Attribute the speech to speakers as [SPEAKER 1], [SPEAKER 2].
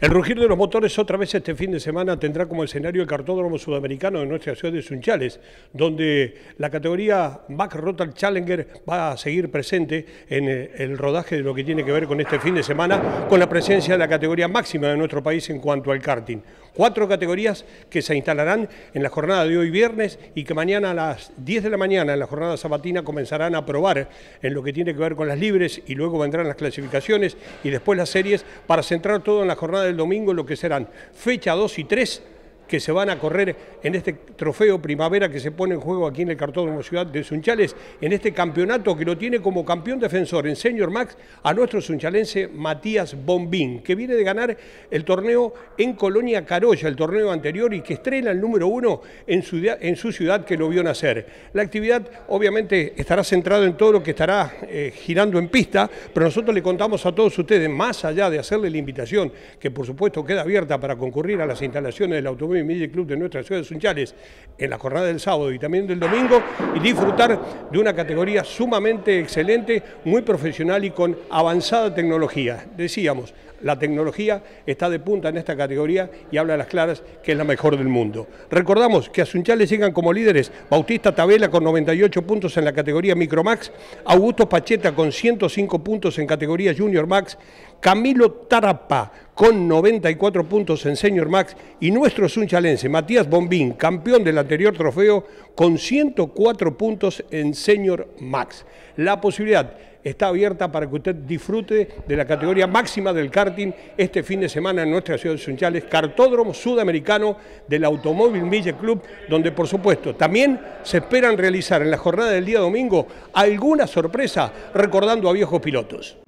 [SPEAKER 1] El rugir de los motores otra vez este fin de semana tendrá como escenario el cartódromo sudamericano de nuestra ciudad de Sunchales, donde la categoría Back Rotal Challenger va a seguir presente en eh, el rodaje de lo que tiene que ver con este fin de semana, con la presencia de la categoría máxima de nuestro país en cuanto al karting. Cuatro categorías que se instalarán en la jornada de hoy viernes y que mañana a las 10 de la mañana en la jornada sabatina comenzarán a probar en lo que tiene que ver con las libres y luego vendrán las clasificaciones y después las series para centrar todo en la jornada el domingo, lo que serán fecha 2 y 3 que se van a correr en este trofeo primavera que se pone en juego aquí en el Cartódromo Ciudad de Sunchales, en este campeonato que lo tiene como campeón defensor en Senior Max a nuestro sunchalense Matías Bombín, que viene de ganar el torneo en Colonia Carolla, el torneo anterior, y que estrena el número uno en su, en su ciudad que lo vio nacer. La actividad obviamente estará centrada en todo lo que estará eh, girando en pista, pero nosotros le contamos a todos ustedes, más allá de hacerle la invitación, que por supuesto queda abierta para concurrir a las instalaciones del automóvil y Club de nuestra ciudad de Sunchales en la jornada del sábado y también del domingo y disfrutar de una categoría sumamente excelente, muy profesional y con avanzada tecnología. Decíamos, la tecnología está de punta en esta categoría y habla a las claras que es la mejor del mundo. Recordamos que a Sunchales llegan como líderes Bautista Tabela con 98 puntos en la categoría Micromax, Augusto Pacheta con 105 puntos en categoría Junior Max, Camilo Tarapa con 94 puntos en Senior Max y nuestro sunchalense Matías Bombín, campeón del anterior trofeo, con 104 puntos en Senior Max. La posibilidad está abierta para que usted disfrute de la categoría máxima del karting este fin de semana en nuestra ciudad de Sunchales, Cartódromo Sudamericano del Automóvil Mille Club, donde por supuesto también se esperan realizar en la jornada del día domingo alguna sorpresa recordando a viejos pilotos.